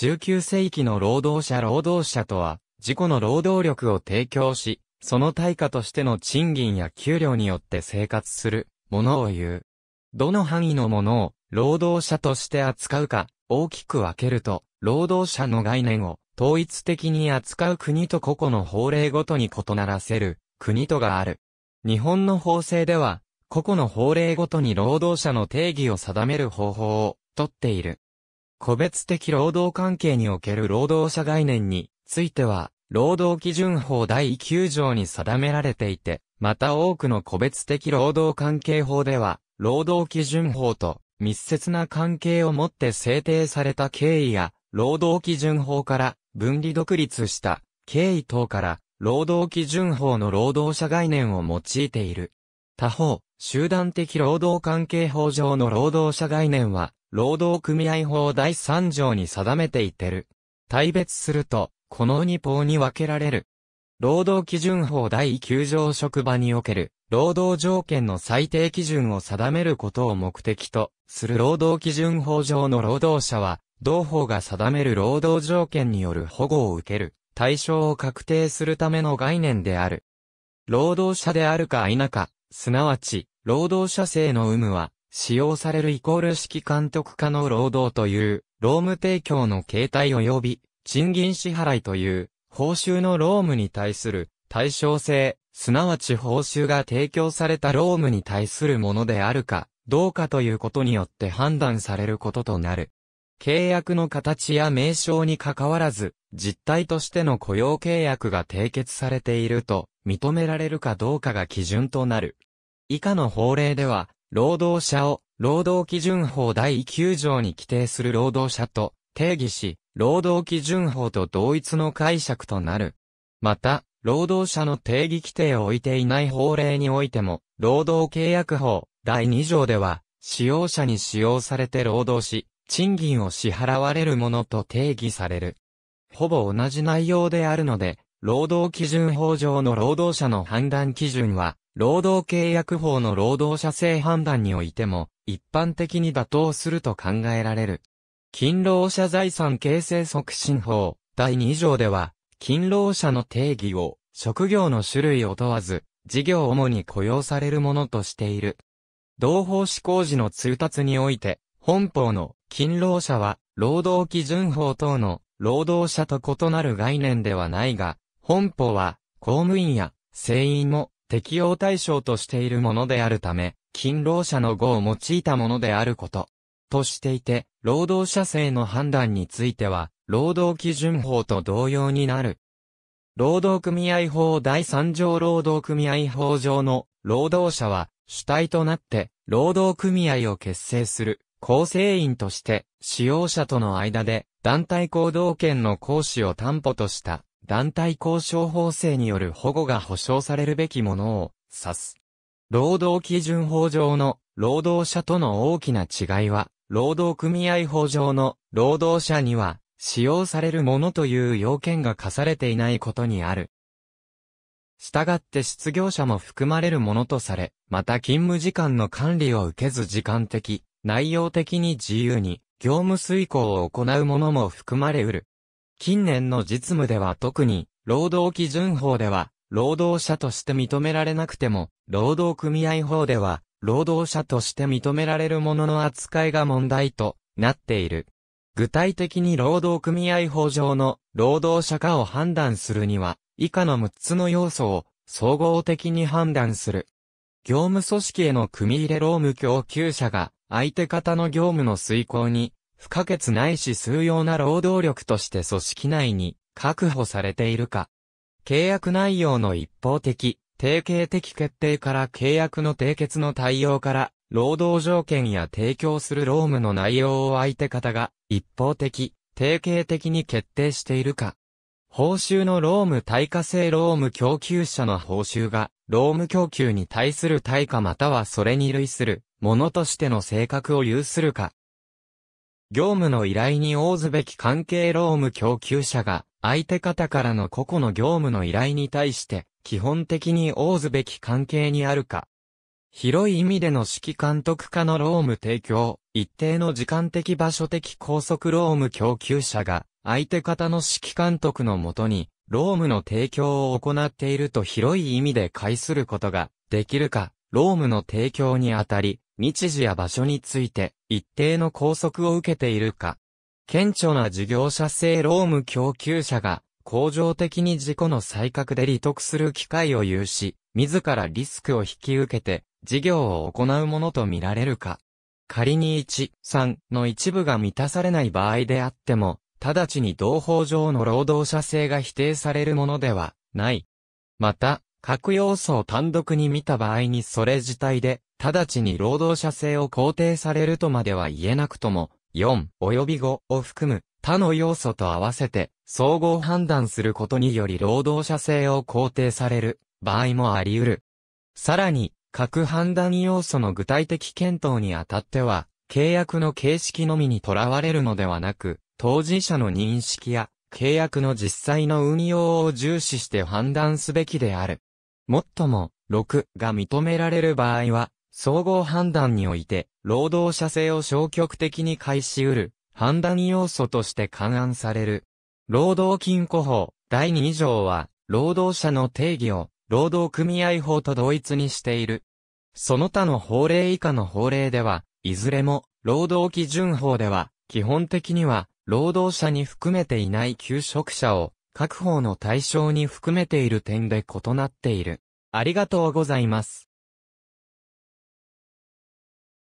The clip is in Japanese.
19世紀の労働者労働者とは、自己の労働力を提供し、その対価としての賃金や給料によって生活する、ものを言う。どの範囲のものを、労働者として扱うか、大きく分けると、労働者の概念を、統一的に扱う国と個々の法令ごとに異ならせる、国とがある。日本の法制では、個々の法令ごとに労働者の定義を定める方法を、とっている。個別的労働関係における労働者概念については、労働基準法第9条に定められていて、また多くの個別的労働関係法では、労働基準法と密接な関係をもって制定された経緯や、労働基準法から分離独立した経緯等から、労働基準法の労働者概念を用いている。他方、集団的労働関係法上の労働者概念は、労働組合法第3条に定めていてる。大別すると、この2法に分けられる。労働基準法第9条職場における、労働条件の最低基準を定めることを目的とする労働基準法上の労働者は、同法が定める労働条件による保護を受ける対象を確定するための概念である。労働者であるか否か、すなわち、労働者性の有無は、使用されるイコール指揮監督課の労働という、労務提供の形態及び、賃金支払いという、報酬の労務に対する対象性、すなわち報酬が提供された労務に対するものであるか、どうかということによって判断されることとなる。契約の形や名称に関わらず、実態としての雇用契約が締結されていると認められるかどうかが基準となる。以下の法令では、労働者を労働基準法第9条に規定する労働者と定義し、労働基準法と同一の解釈となる。また、労働者の定義規定を置いていない法令においても、労働契約法第2条では、使用者に使用されて労働し、賃金を支払われるものと定義される。ほぼ同じ内容であるので、労働基準法上の労働者の判断基準は、労働契約法の労働者性判断においても、一般的に妥当すると考えられる。勤労者財産形成促進法第2条では、勤労者の定義を、職業の種類を問わず、事業主に雇用されるものとしている。同法施行時の通達において、本法の勤労者は、労働基準法等の労働者と異なる概念ではないが、本法は、公務員や、船員も、適用対象としているものであるため、勤労者の語を用いたものであること。としていて、労働者性の判断については、労働基準法と同様になる。労働組合法第3条労働組合法上の労働者は主体となって労働組合を結成する構成員として使用者との間で団体行動権の行使を担保とした団体交渉法制による保護が保障されるべきものを指す。労働基準法上の労働者との大きな違いは、労働組合法上の労働者には使用されるものという要件が課されていないことにある。したがって失業者も含まれるものとされ、また勤務時間の管理を受けず時間的、内容的に自由に業務遂行を行うものも含まれうる。近年の実務では特に、労働基準法では、労働者として認められなくても、労働組合法では、労働者として認められるものの扱いが問題となっている。具体的に労働組合法上の労働者かを判断するには、以下の6つの要素を総合的に判断する。業務組織への組入れ労務供給者が相手方の業務の遂行に不可欠ないし数用な労働力として組織内に確保されているか。契約内容の一方的、定型的決定から契約の締結の対応から、労働条件や提供する労務の内容を相手方が一方的、定型的に決定しているか。報酬の労務対価制労務供給者の報酬が、労務供給に対する対価またはそれに類する、ものとしての性格を有するか、業務の依頼に応ずべき関係労務供給者が、相手方からの個々の業務の依頼に対して、基本的に応ずべき関係にあるか。広い意味での指揮監督下の労務提供、一定の時間的場所的拘束労務供給者が、相手方の指揮監督のもとに、労務の提供を行っていると広い意味で介することができるか、ロームの提供にあたり、日時や場所について一定の拘束を受けているか、顕著な事業者性ローム供給者が、恒常的に事故の再確で利得する機会を有し、自らリスクを引き受けて、事業を行うものとみられるか。仮に1、3の一部が満たされない場合であっても、直ちに同法上の労働者性が否定されるものではない。また、各要素を単独に見た場合にそれ自体で、直ちに労働者性を肯定されるとまでは言えなくとも、4及び5を含む他の要素と合わせて、総合判断することにより労働者性を肯定される場合もあり得る。さらに、各判断要素の具体的検討にあたっては、契約の形式のみにとらわれるのではなく、当事者の認識や契約の実際の運用を重視して判断すべきである。もっとも、6が認められる場合は、総合判断において、労働者性を消極的に開し得る、判断要素として勘案される。労働金庫法、第2条は、労働者の定義を、労働組合法と同一にしている。その他の法令以下の法令では、いずれも、労働基準法では、基本的には、労働者に含めていない求職者を、各方の対象に含めている点で異なっている。ありがとうございます。